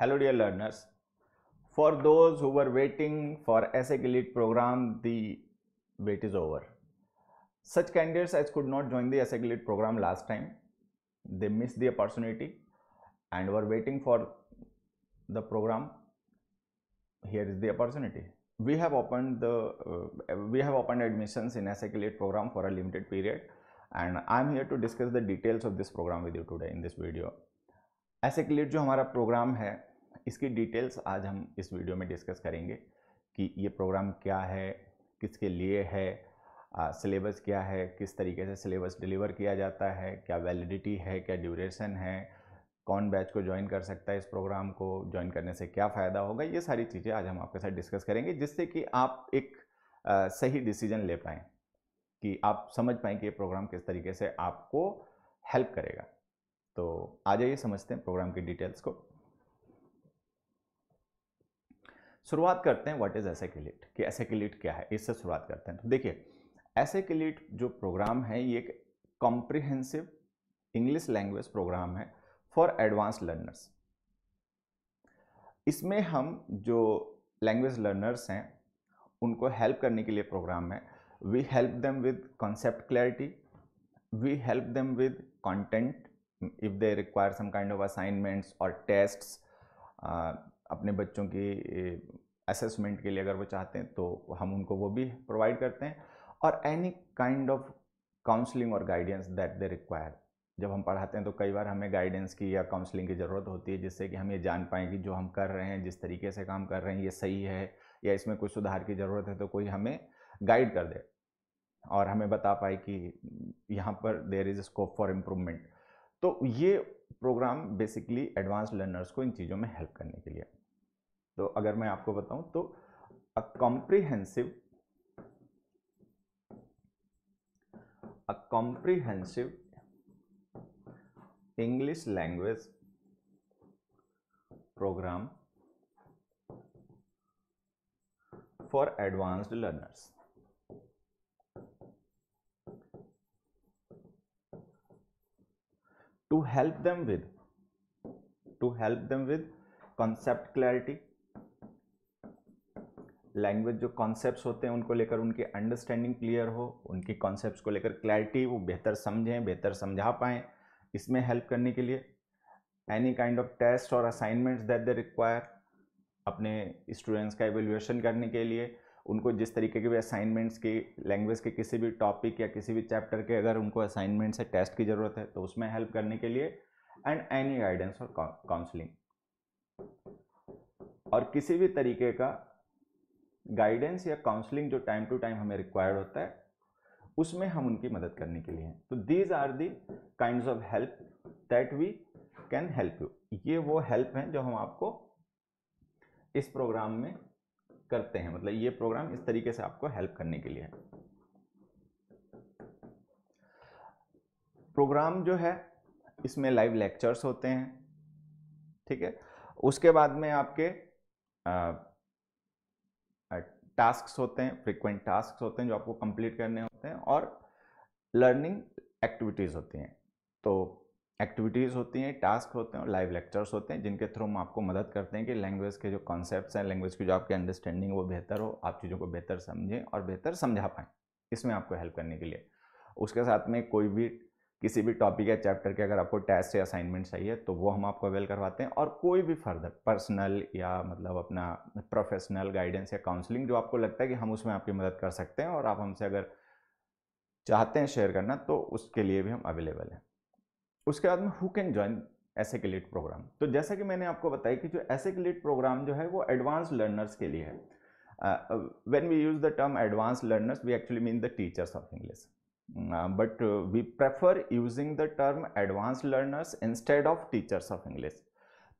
Hello dear learners. For those who were waiting for ESSEC Elite program, the wait is over. Such candidates as could not join the ESSEC Elite program last time, they missed the opportunity and were waiting for the program. Here is the opportunity. We have opened the uh, we have opened admissions in ESSEC Elite program for a limited period and I'm here to discuss the details of this program with you today in this video. ऐसे के लिए जो हमारा programme है इसकी details आज हम इस वीडियो में डिस्कस करेंगे कि ये प्रोग्राम क्या है किसके लिए है सिलेबस क्या है किस तरीके से सिलेबस डिलीवर किया जाता है क्या वैलिडिटी है क्या ड्यूरेशन है कौन बैच को ज्वाइन कर सकता है इस प्रोग्राम को ज्वाइन करने से क्या फ़ायदा होगा ये सारी चीज़ें आज हम आपके साथ डिस्कस करेंगे जिससे कि आप एक आ, सही डिसीजन ले पाएँ कि आप समझ पाएँ कि ये प्रोग्राम किस तरीके से आपको हेल्प करेगा तो आ जाइए समझते हैं प्रोग्राम की डिटेल्स को शुरुआत करते हैं व्हाट इज़ एसेकिलेट कि एसेकिलेट क्या है इससे शुरुआत करते हैं तो देखिए एसेकिलेट जो प्रोग्राम है ये एक कॉम्प्रिहेंसिव इंग्लिश लैंग्वेज प्रोग्राम है फॉर एडवांस लर्नर्स इसमें हम जो लैंग्वेज लर्नर्स हैं उनको हेल्प करने के लिए प्रोग्राम है we help them with concept clarity we help them with content if they require some kind of assignments और टेस्ट्स अपने बच्चों की असेसमेंट के लिए अगर वो चाहते हैं तो हम उनको वो भी प्रोवाइड करते हैं और एनी काइंड ऑफ काउंसलिंग और गाइडेंस दैट दे रिक्वायर जब हम पढ़ाते हैं तो कई बार हमें गाइडेंस की या काउंसलिंग की ज़रूरत होती है जिससे कि हम ये जान पाएँ कि जो हम कर रहे हैं जिस तरीके से काम कर रहे हैं ये सही है या इसमें कुछ सुधार की ज़रूरत है तो कोई हमें गाइड कर दे और हमें बता पाए कि यहाँ पर there is scope for improvement तो ये प्रोग्राम बेसिकली एडवांस लर्नर्स को इन चीज़ों में हेल्प करने के लिए तो अगर मैं आपको बताऊं तो a comprehensive a comprehensive English language program for advanced learners. to help them with to help them with concept clarity language जो कॉन्सेप्ट्स होते हैं उनको लेकर उनकी अंडरस्टैंडिंग क्लियर हो उनकी कॉन्सेप्ट्स को लेकर क्लैरिटी वो बेहतर समझें बेहतर समझा पाएँ इसमें हेल्प करने के लिए एनी काइंड ऑफ टेस्ट और असाइनमेंट्स दैट दे रिक्वायर अपने स्टूडेंट्स का एवेल्यूएशन करने के लिए उनको जिस तरीके के भी असाइनमेंट्स की लैंग्वेज के किसी भी टॉपिक या किसी भी चैप्टर के अगर उनको असाइनमेंट्स या टेस्ट की ज़रूरत है तो उसमें हेल्प करने के लिए एंड एनी गाइडेंस और काउंसलिंग और किसी भी तरीके का गाइडेंस या काउंसलिंग जो टाइम टू टाइम हमें रिक्वायर्ड होता है उसमें हम उनकी मदद करने के लिए हैं तो these are the kind of help that we can help you ये वो हेल्प हैं जो हम आपको इस प्रोग्राम में करते हैं मतलब ये प्रोग्राम इस तरीके से आपको हेल्प करने के लिए है प्रोग्राम जो है इसमें लाइव लेक्चर्स होते हैं ठीक है उसके बाद में आपके टास्क होते हैं फ्रिक्वेंट टास्क होते हैं जो आपको कंप्लीट करने होते हैं और लर्निंग एक्टिविटीज़ होती हैं तो एक्टिविटीज़ होती हैं टास्क होते हैं और लाइव लेक्चर्स होते हैं जिनके थ्रू हम आपको मदद करते हैं कि लैंग्वेज के जो कॉन्सेप्ट्स हैं लैंग्वेज की जो आपकी अंडरस्टैंडिंग वो बेहतर हो आप चीज़ों को बेहतर समझें और बेहतर समझा पाएँ इसमें आपको हेल्प करने के लिए उसके साथ में कोई भी किसी भी टॉपिक या चैप्टर के अगर आपको टेस्ट या असाइनमेंट चाहिए तो वो हम आपको अवेल करवाते हैं और कोई भी फर्दर पर्सनल या मतलब अपना प्रोफेशनल गाइडेंस या काउंसलिंग जो आपको लगता है कि हम उसमें आपकी मदद कर सकते हैं और आप हमसे अगर चाहते हैं शेयर करना तो उसके लिए भी हम अवेलेबल हैं उसके बाद में हु कैन ज्वाइन ऐसे के लिट प्रोग्राम तो जैसा कि मैंने आपको बताया कि जो ऐसे के लिट प्रोग्राम जो है वो एडवांस लर्नर्स के लिए है when we use the term advance learners we actually mean the teachers of English but we prefer using the term advance learners instead of teachers of English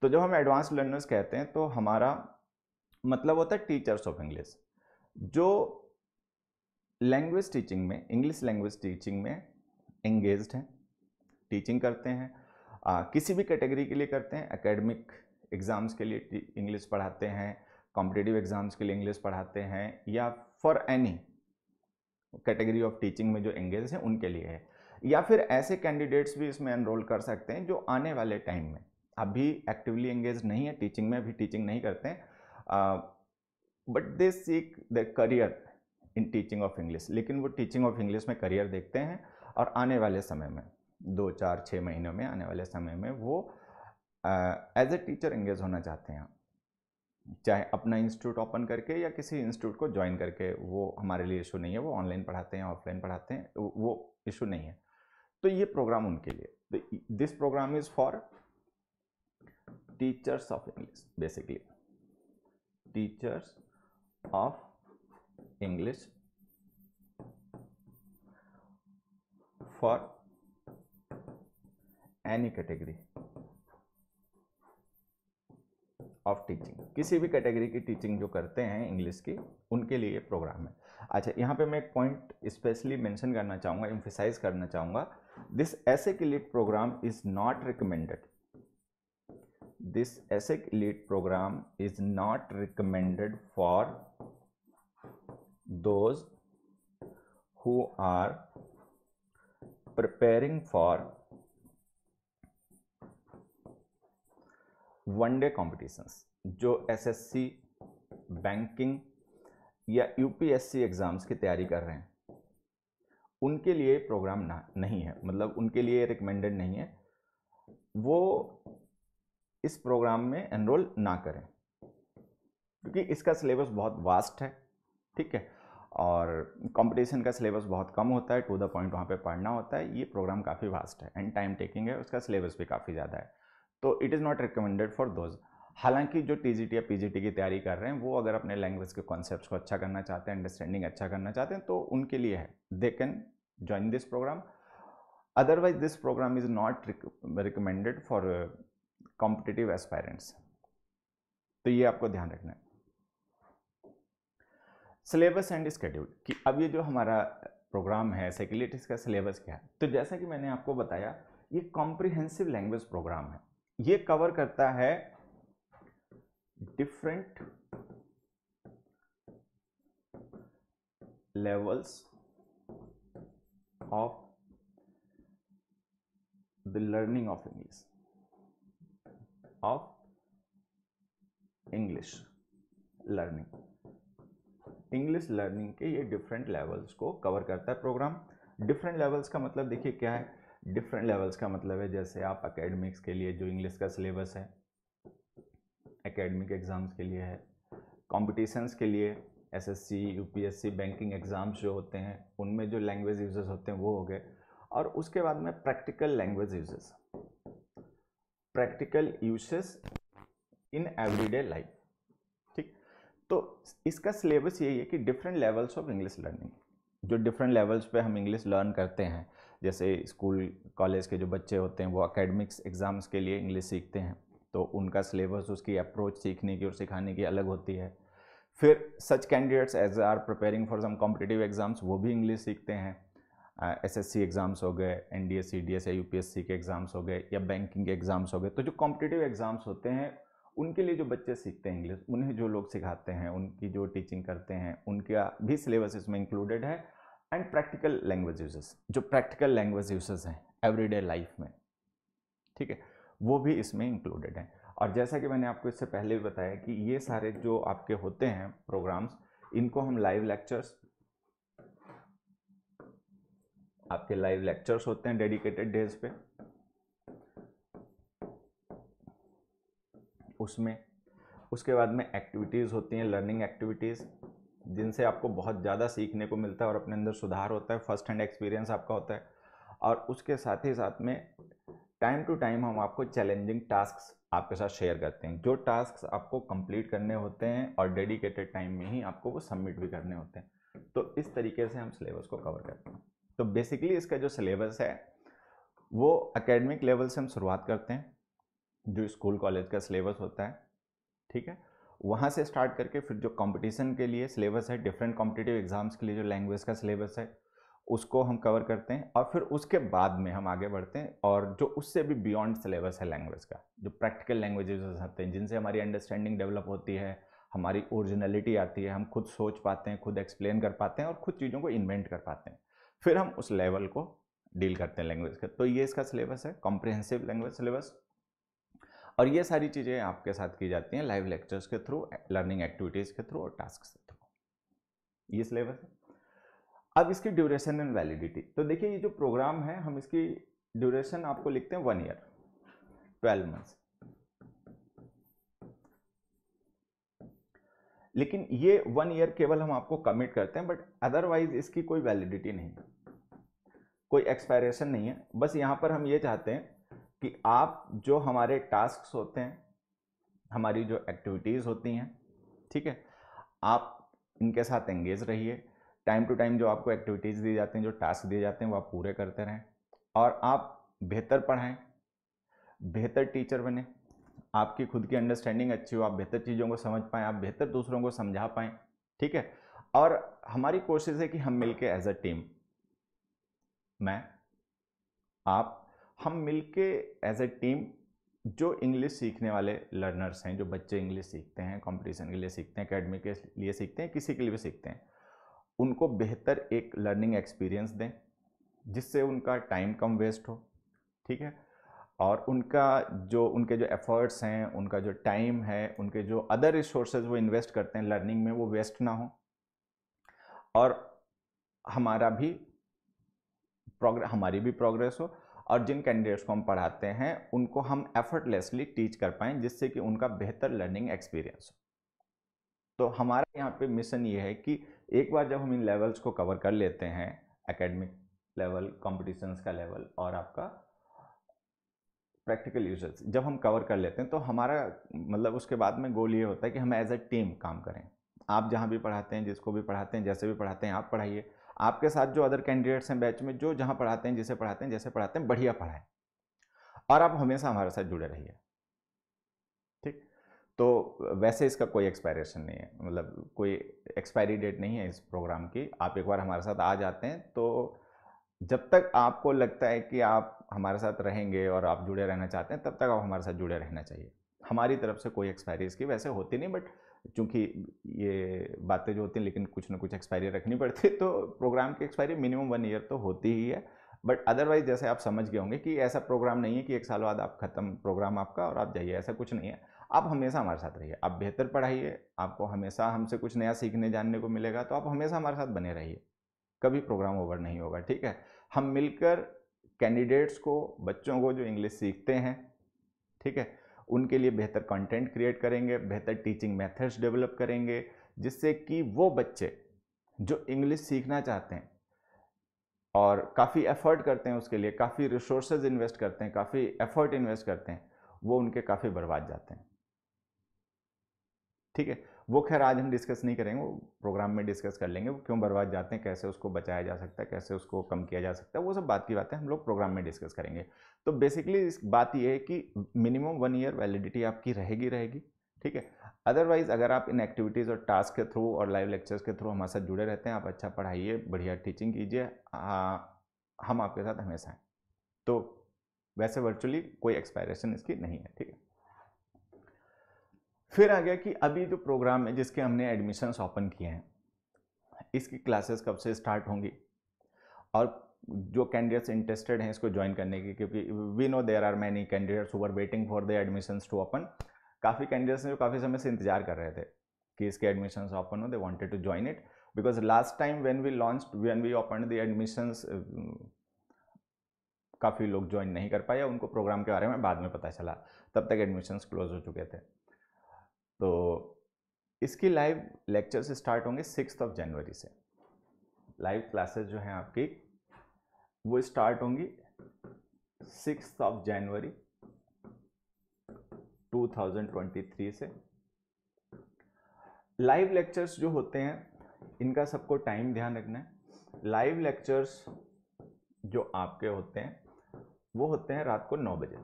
तो जब हम advance learners कहते हैं तो हमारा मतलब होता है टीचर्स ऑफ इंग्लिश जो लैंग्वेज टीचिंग में इंग्लिश लैंग्वेज टीचिंग में एंगेज्ड हैं टीचिंग करते हैं आ, किसी भी कैटेगरी के लिए करते हैं एकेडमिक एग्ज़ाम्स के लिए इंग्लिश पढ़ाते हैं कॉम्पिटेटिव एग्ज़ाम्स के लिए इंग्लिश पढ़ाते हैं या for any category of teaching में जो एंगेज हैं उनके लिए है या फिर ऐसे कैंडिडेट्स भी इसमें एनरोल कर सकते हैं जो आने वाले टाइम में अभी एक्टिवली एंगेज नहीं है टीचिंग में अभी टीचिंग नहीं करते हैं but they seek the career in teaching of English लेकिन वो टीचिंग ऑफ इंग्लिश में करियर देखते हैं और आने वाले समय में दो चार छः महीनों में आने वाले समय में वो एज ए टीचर एंगेज होना चाहते हैं चाहे अपना इंस्टीट्यूट ओपन करके या किसी इंस्टीट्यूट को ज्वाइन करके वो हमारे लिए इशू नहीं है वो ऑनलाइन पढ़ाते हैं ऑफलाइन पढ़ाते हैं तो वो इशू नहीं है तो ये प्रोग्राम उनके लिए तो this programme is for teachers of English basically teachers of English for any category of teaching किसी भी कैटेगरी की टीचिंग जो करते हैं इंग्लिश की उनके लिए प्रोग्राम है अच्छा यहाँ पे मैं एक पॉइंट स्पेशली मेंशन करना चाहूँगा इम्फिसाइज करना चाहूँगा दिस ऐसे लिए programme is not recommended this ऐसे lead programme is not recommended for those who are preparing for one day competitions जो एसएससी बैंकिंग या यूपीएससी एग्ज़ाम्स की तैयारी कर रहे हैं उनके लिए प्रोग्राम ना नहीं है मतलब उनके लिए रिकमेंडेड नहीं है वो इस प्रोग्राम में एनरोल ना करें क्योंकि इसका सिलेबस बहुत वास्ट है ठीक है और कंपटीशन का सिलेबस बहुत कम होता है टू द पॉइंट वहाँ पे पढ़ना होता है ये प्रोग्राम काफ़ी वास्ट है एंड टाइम टेकिंग है उसका सिलेबस भी काफ़ी ज़्यादा है तो it is not recommended for those हालांकि जो टी या पी की तैयारी कर रहे हैं वो अगर अपने लैंग्वेज के कॉन्सेप्ट को अच्छा करना चाहते हैं अंडरस्टैंडिंग अच्छा करना चाहते हैं तो उनके लिए है they can join this programme otherwise this programme is not recommended for competitive aspirants तो ये आपको ध्यान रखना है सिलेबस एंड स्केड्यूल कि अब ये जो हमारा प्रोग्राम है सेक्युलिटीज का सिलेबस क्या है तो जैसा कि मैंने आपको बताया ये कॉम्प्रिहेंसिव लैंग्वेज प्रोग्राम है ये कवर करता है different levels of the learning of English of English learning English learning के ये डिफरेंट लेवल्स को कवर करता है प्रोग्राम डिफरेंट लेवल्स का मतलब देखिए क्या है डिफरेंट लेवल्स का मतलब है जैसे आप एकेडमिक्स के लिए जो इंग्लिश का सिलेबस है एकेडमिक एग्ज़ाम्स के लिए है कॉम्पिटिशन्स के लिए एसएससी यूपीएससी बैंकिंग एग्ज़ाम्स जो होते हैं उनमें जो लैंग्वेज यूजेस होते हैं वो हो गए और उसके बाद में practical language uses practical uses in everyday life ठीक तो इसका सिलेबस यही है कि different levels of English learning जो डिफरेंट लेवल्स पे हम इंग्लिश लर्न करते हैं जैसे स्कूल कॉलेज के जो बच्चे होते हैं वो अकेडमिक्स एग्ज़ाम्स के लिए इंग्लिश सीखते हैं तो उनका सिलेबस उसकी अप्रोच सीखने की और सिखाने की अलग होती है फिर such candidates as are preparing for some competitive exams वो भी इंग्लिश सीखते हैं एस एस सी एग्ज़ाम्स हो गए N D S C D S या यू पी एस सी के एग्ज़ाम्स हो गए या बैंकिंग के एग्ज़ाम्स हो गए तो जो कॉम्पिटिटिव एग्ज़ाम्स होते हैं उनके लिए जो बच्चे सीखते हैं इंग्लिश उन्हें जो लोग सिखाते हैं उनकी जो टीचिंग करते हैं उनका भी सिलेबस इसमें इंक्लूडेड है एंड प्रैक्टिकल लैंग्वेज यूजेस जो प्रैक्टिकल लैंग्वेज यूजेस हैं एवरीडे लाइफ में ठीक है वो भी इसमें इंक्लूडेड हैं और जैसा कि मैंने आपको इससे पहले भी बताया कि ये सारे जो आपके होते हैं प्रोग्राम्स इनको हम लाइव लेक्चर्स आपके लाइव लेक्चर्स होते हैं डेडिकेटेड डेज पे उसमें उसके बाद में एक्टिविटीज़ होती हैं लर्निंग एक्टिविटीज़ जिनसे आपको बहुत ज़्यादा सीखने को मिलता है और अपने अंदर सुधार होता है फर्स्ट हैंड एक्सपीरियंस आपका होता है और उसके साथ ही साथ में टाइम टू टाइम हम आपको चैलेंजिंग टास्क आपके साथ शेयर करते हैं जो टास्क आपको कंप्लीट करने होते हैं और डेडिकेटेड टाइम में ही आपको वो सबमिट भी करने होते हैं तो इस तरीके से हम सिलेबस को कवर करते हैं तो बेसिकली इसका जो सिलेबस है वो अकेडमिक लेवल से हम शुरुआत करते हैं जो स्कूल कॉलेज का सिलेबस होता है ठीक है वहाँ से स्टार्ट करके फिर जो कंपटीशन के लिए सिलेबस है डिफरेंट कॉम्पिटिटिव एग्ज़ाम्स के लिए जो लैंग्वेज का सिलेबस है उसको हम कवर करते हैं और फिर उसके बाद में हम आगे बढ़ते हैं और जो उससे भी बियॉन्ड सिलेबस है लैंग्वेज का जो प्रैक्टिकल लैंग्वेजेस होते हैं जिनसे हमारी अंडरस्टैंडिंग डेवलप होती है हमारी ओरिजिनलिटी आती है हम खुद सोच पाते हैं खुद एक्सप्लेन कर पाते हैं और खुद चीज़ों को इन्वेंट कर पाते हैं फिर हम उस लेवल को डील करते हैं लैंग्वेज का तो ये इसका सिलेबस है कॉम्प्रिहेंसिव लैंग्वेज सिलेबस और ये सारी चीज़ें आपके साथ की जाती हैं लाइव लेक्चर्स के थ्रू लर्निंग एक्टिविटीज़ के थ्रू और टास्क के थ्रू ये सिलेबस है अब इसकी ड्यूरेशन एंड वैलिडिटी तो देखिए ये जो प्रोग्राम है हम इसकी ड्यूरेशन आपको लिखते हैं वन ईयर ट्वेल्व मंथ्स लेकिन ये वन ईयर केवल हम आपको कमिट करते हैं बट अदरवाइज इसकी कोई वैलिडिटी नहीं कोई एक्सपायरेशन नहीं है बस यहाँ पर हम ये चाहते हैं कि आप जो हमारे टास्क होते हैं हमारी जो एक्टिविटीज़ होती हैं ठीक है आप इनके साथ एंगेज रहिए टाइम टू टाइम जो आपको एक्टिविटीज़ दी जाती हैं जो टास्क दिए जाते हैं वो आप पूरे करते रहें और आप बेहतर पढ़ाएं बेहतर टीचर बने आपकी खुद की अंडरस्टैंडिंग अच्छी हो आप बेहतर चीज़ों को समझ पाएँ आप बेहतर दूसरों को समझा पाएँ ठीक है और हमारी कोशिश है कि हम मिलके एज अ टीम मैं आप हम मिलके एज ए टीम जो इंग्लिश सीखने वाले लर्नर्स हैं जो बच्चे इंग्लिश सीखते हैं कंपटीशन के लिए सीखते हैं अकेडमी के लिए सीखते हैं किसी के लिए भी सीखते हैं उनको बेहतर एक लर्निंग एक्सपीरियंस दें जिससे उनका टाइम कम वेस्ट हो ठीक है और उनका जो उनके जो एफर्ट्स हैं उनका जो टाइम है उनके जो अदर रिसोर्सेज वो इन्वेस्ट करते हैं लर्निंग में वो वेस्ट ना हो और हमारा भी प्रोग्रेस हमारी भी प्रोग्रेस हो और जिन कैंडिडेट्स को हम पढ़ाते हैं उनको हम एफर्टलेसली टीच कर पाएँ जिससे कि उनका बेहतर लर्निंग एक्सपीरियंस हो तो हमारा यहाँ पे मिशन ये है कि एक बार जब हम इन लेवल्स को कवर कर लेते हैं एकेडमिक लेवल कॉम्पिटिशन्स का लेवल और आपका प्रैक्टिकल यूजर्स जब हम कवर कर लेते हैं तो हमारा मतलब उसके बाद में गोल ये होता है कि हम एज ए टीम काम करें आप जहाँ भी पढ़ाते हैं जिसको भी पढ़ाते हैं जैसे भी पढ़ाते हैं आप पढ़ाइए आपके साथ जो अदर कैंडिडेट्स हैं बैच में जो जहाँ पढ़ाते हैं जिसे पढ़ाते हैं जैसे पढ़ाते हैं बढ़िया पढ़ाएं और आप हमेशा हमारे साथ जुड़े रहिए ठीक तो वैसे इसका कोई एक्सपायरेशन नहीं है मतलब कोई एक्सपायरी डेट नहीं है इस प्रोग्राम की आप एक बार हमारे साथ आ जाते हैं तो जब तक आपको लगता है कि आप हमारे साथ रहेंगे और आप जुड़े रहना चाहते हैं तब तक आप हमारे साथ जुड़े रहना चाहिए हमारी तरफ से कोई एक्सपायरी इसकी वैसे होती नहीं बट चूँकि ये बातें जो होती हैं लेकिन कुछ ना कुछ एक्सपायरी रखनी पड़ती है तो प्रोग्राम की एक्सपायरी मिनिमम वन ईयर तो होती ही है बट अदरवाइज जैसे आप समझ गए होंगे कि ऐसा प्रोग्राम नहीं है कि एक साल बाद आप ख़त्म प्रोग्राम आपका और आप जाइए ऐसा कुछ नहीं है आप हमेशा हमारे साथ रहिए आप बेहतर पढ़ाइए आपको हमेशा हमसे कुछ नया सीखने जानने को मिलेगा तो आप हमेशा हमारे साथ बने रहिए कभी प्रोग्राम ओवर नहीं होगा ठीक है हम मिलकर कैंडिडेट्स को बच्चों को जो इंग्लिश सीखते हैं ठीक है उनके लिए बेहतर कंटेंट क्रिएट करेंगे बेहतर टीचिंग मेथड्स डेवलप करेंगे जिससे कि वो बच्चे जो इंग्लिश सीखना चाहते हैं और काफ़ी एफर्ट करते हैं उसके लिए काफ़ी रिसोर्सेज इन्वेस्ट करते हैं काफ़ी एफर्ट इन्वेस्ट करते हैं वो उनके काफ़ी बर्बाद जाते हैं ठीक है वो खैर आज हम डिस्कस नहीं करेंगे वो प्रोग्राम में डिस्कस कर लेंगे वो क्यों बर्बाद जाते हैं कैसे उसको बचाया जा सकता है कैसे उसको कम किया जा सकता है वो सब बात की बातें हम लोग प्रोग्राम में डिस्कस करेंगे तो बेसिकली इस बात ये है कि मिनिमम वन ईयर वैलिडिटी आपकी रहेगी रहेगी ठीक है अदरवाइज़ अगर आप इन एक्टिविटीज़ और टास्क के थ्रू और लाइव लेक्चर्स के थ्रू हमारे साथ जुड़े रहते हैं आप अच्छा पढ़ाइए बढ़िया टीचिंग कीजिए हम आपके साथ हमेशा हैं तो वैसे वर्चुअली कोई एक्सपायरेशन इसकी नहीं है ठीक है फिर आ गया कि अभी जो प्रोग्राम है जिसके हमने एडमिशन्स ओपन किए हैं इसकी क्लासेस कब से स्टार्ट होंगी और जो कैंडिडेट्स इंटरेस्टेड हैं इसको ज्वाइन करने की क्योंकि we know there are many candidates who waiting for the admissions to open काफ़ी कैंडिडेट्स हैं जो काफ़ी समय से इंतजार कर रहे थे कि इसके एडमिशन्स ओपन हो they wanted to join it because last time when we launch when we open the admissions काफ़ी लोग ज्वाइन नहीं कर पाए उनको प्रोग्राम के बारे में बाद में पता चला तब तक एडमिशन्स क्लोज हो चुके थे तो इसकी लाइव लेक्चर्स स्टार्ट होंगे सिक्स ऑफ जनवरी से लाइव क्लासेस जो हैं आपकी वो स्टार्ट होंगी सिक्स ऑफ जनवरी 2023 से लाइव लेक्चर्स जो होते हैं इनका सबको टाइम ध्यान रखना है लाइव लेक्चर्स जो आपके होते हैं वो होते हैं रात को नौ बजे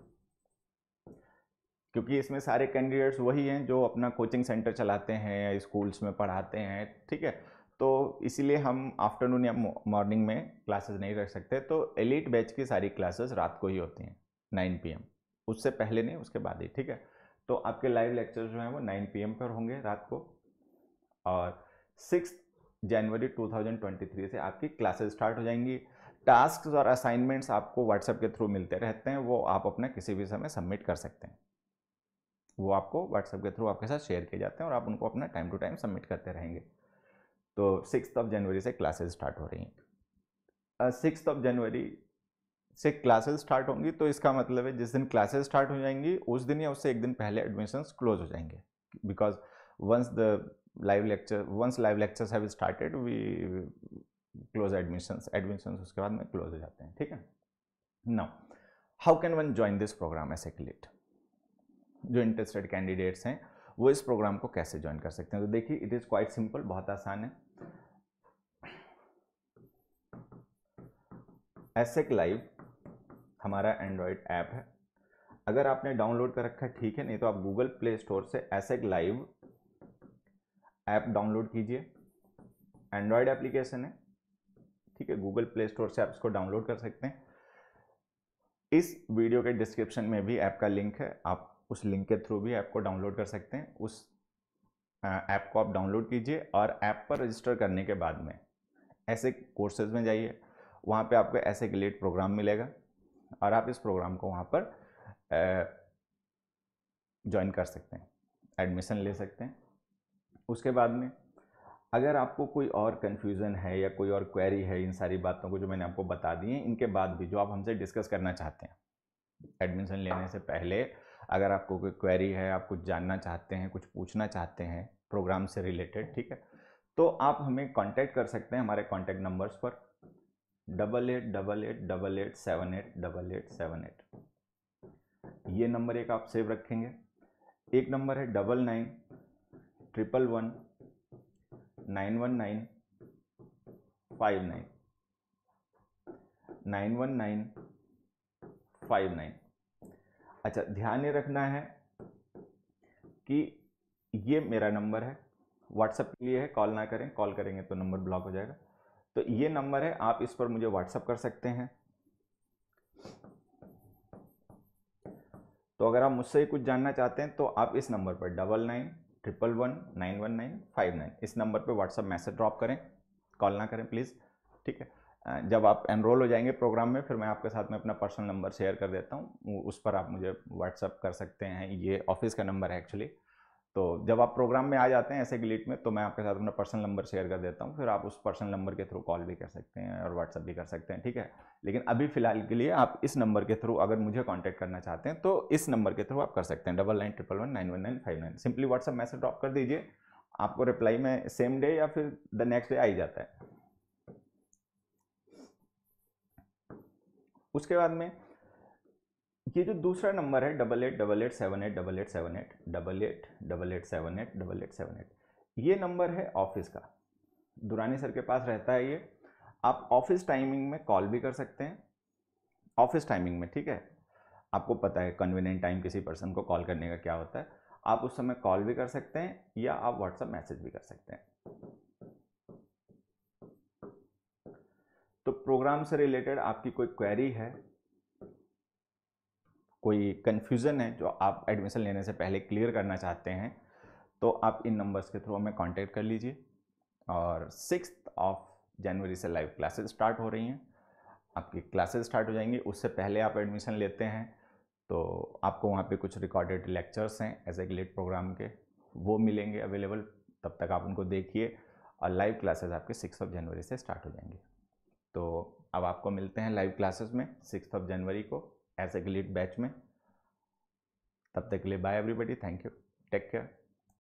क्योंकि इसमें सारे कैंडिडेट्स वही हैं जो अपना कोचिंग सेंटर चलाते हैं या स्कूल्स में पढ़ाते हैं ठीक है तो इसीलिए हम आफ्टरनून या मॉर्निंग में क्लासेस नहीं रख सकते तो एलिट बैच की सारी क्लासेस रात को ही होती हैं 9 पीएम उससे पहले नहीं उसके बाद ही ठीक है तो आपके लाइव लेक्चर जो हैं वो नाइन पी पर होंगे रात को और सिक्स जनवरी 2023 से आपकी क्लासेस स्टार्ट हो जाएंगी टास्क और असाइनमेंट्स आपको व्हाट्सएप के थ्रू मिलते रहते हैं वो आप अपना किसी भी समय सबमिट कर सकते हैं वो आपको व्हाट्सएप के थ्रू आपके साथ शेयर किए जाते हैं और आप उनको अपना टाइम टू टाइम सबमिट करते रहेंगे तो सिक्स ऑफ जनवरी से क्लासेज स्टार्ट हो रही हैं सिक्स ऑफ जनवरी से क्लासेज स्टार्ट होंगी तो इसका मतलब है जिस दिन क्लासेज स्टार्ट हो जाएंगी उस दिन या उससे एक दिन पहले एडमिशन क्लोज हो जाएंगे because once the live lecture once live lectures have started we close admissions admissions उसके बाद में क्लोज हो जाते हैं ठीक है now how can one join this programme as a जो इंटरेस्टेड कैंडिडेट्स हैं वो इस प्रोग्राम को कैसे ज्वाइन कर सकते हैं तो देखिए इट इज़ क्वाइट सिंपल बहुत आसान है एसेक लाइव हमारा एंड्रॉयड ऐप है अगर आपने डाउनलोड कर रखा है ठीक है नहीं तो आप गूगल प्ले स्टोर से एसेक लाइव ऐप डाउनलोड कीजिए एंड्रॉयड एप्लीकेशन है ठीक है गूगल प्ले स्टोर से आप इसको डाउनलोड कर सकते हैं इस वीडियो के डिस्क्रिप्शन में भी ऐप का लिंक है आप उस लिंक के थ्रू भी ऐप को डाउनलोड कर सकते हैं उस ऐप को आप डाउनलोड कीजिए और ऐप पर रजिस्टर करने के बाद में ऐसे कोर्सेज में जाइए वहाँ पे आपको ऐसे एक प्रोग्राम मिलेगा और आप इस प्रोग्राम को वहाँ पर ज्वाइन कर सकते हैं एडमिशन ले सकते हैं उसके बाद में अगर आपको कोई और कन्फ्यूज़न है या कोई और क्वेरी है इन सारी बातों को जो मैंने आपको बता दी है इनके बाद भी जो आप हमसे डिस्कस करना चाहते हैं एडमिशन लेने से पहले अगर आपको कोई क्वेरी है आप कुछ जानना चाहते हैं कुछ पूछना चाहते हैं प्रोग्राम से रिलेटेड ठीक है तो आप हमें कांटेक्ट कर सकते हैं हमारे कांटेक्ट नंबर्स पर double eight double eight double eight seven eight double eight seven eight ये नंबर एक आप सेव रखेंगे एक नंबर है double nine triple one nine one nine five nine nine one nine five nine अच्छा ध्यान ये रखना है कि ये मेरा नंबर है व्हाट्सएप के लिए है कॉल ना करें कॉल करेंगे तो नंबर ब्लॉक हो जाएगा तो ये नंबर है आप इस पर मुझे व्हाट्सअप कर सकते हैं तो अगर आप मुझसे कुछ जानना चाहते हैं तो आप इस नंबर पर double nine triple one nine one nine five nine इस नंबर पर व्हाट्सएप मैसेज ड्रॉप करें कॉल ना करें प्लीज़ ठीक है जब आप एनरोल हो जाएंगे प्रोग्राम में फिर मैं आपके साथ में अपना पर्सनल नंबर शेयर कर देता हूँ उस पर आप मुझे व्हाट्सअप कर सकते हैं ये ऑफिस का नंबर है एक्चुअली तो जब आप प्रोग्राम में आ जाते हैं ऐसे गिलीट में तो मैं आपके साथ अपना पर्सनल नंबर शेयर कर देता हूँ फिर आप उस पर्सनल नंबर के थ्रू कॉल भी कर सकते हैं और व्हाट्सअप भी कर सकते हैं ठीक है लेकिन अभी फिलहाल के लिए आप इस नंबर के थ्रू अगर मुझे कॉन्टैक्ट करना चाहते हैं तो इस नंबर के थ्रू आप कर सकते हैं double nine triple one nine one nine five nine simply WhatsApp message drop कर दीजिए आपको रिप्लाई में सेम डे या फिर द नेक्स्ट डे आ ही जाता है उसके बाद में ये जो दूसरा नंबर है double eight double eight seven eight double eight seven eight double eight double eight seven eight double eight seven eight ये नंबर है ऑफिस का दुरानी सर के पास रहता है ये आप ऑफिस टाइमिंग में कॉल भी कर सकते हैं ऑफिस टाइमिंग में ठीक है आपको पता है कन्वीनियंट टाइम किसी पर्सन को कॉल करने का क्या होता है आप उस समय कॉल भी कर सकते हैं या आप व्हाट्सएप मैसेज भी कर सकते हैं तो प्रोग्राम से रिलेटेड आपकी कोई क्वेरी है कोई कन्फ्यूज़न है जो आप एडमिशन लेने से पहले क्लियर करना चाहते हैं तो आप इन नंबर्स के थ्रू हमें कांटेक्ट कर लीजिए और सिक्स ऑफ जनवरी से लाइव क्लासेस स्टार्ट हो रही हैं आपकी क्लासेस स्टार्ट हो जाएंगी उससे पहले आप एडमिशन लेते हैं तो आपको वहाँ पे कुछ रिकॉर्डेड लेक्चर्स हैं एज ए ग्लेट प्रोग्राम के वो मिलेंगे अवेलेबल तब तक आप उनको देखिए और लाइव क्लासेज आपके सिक्स ऑफ जनवरी से स्टार्ट हो जाएंगे तो अब आपको मिलते हैं लाइव क्लासेस में सिक्स ऑफ जनवरी को एज ए ग्लिट बैच में तब तक के लिए bye everybody thank you take care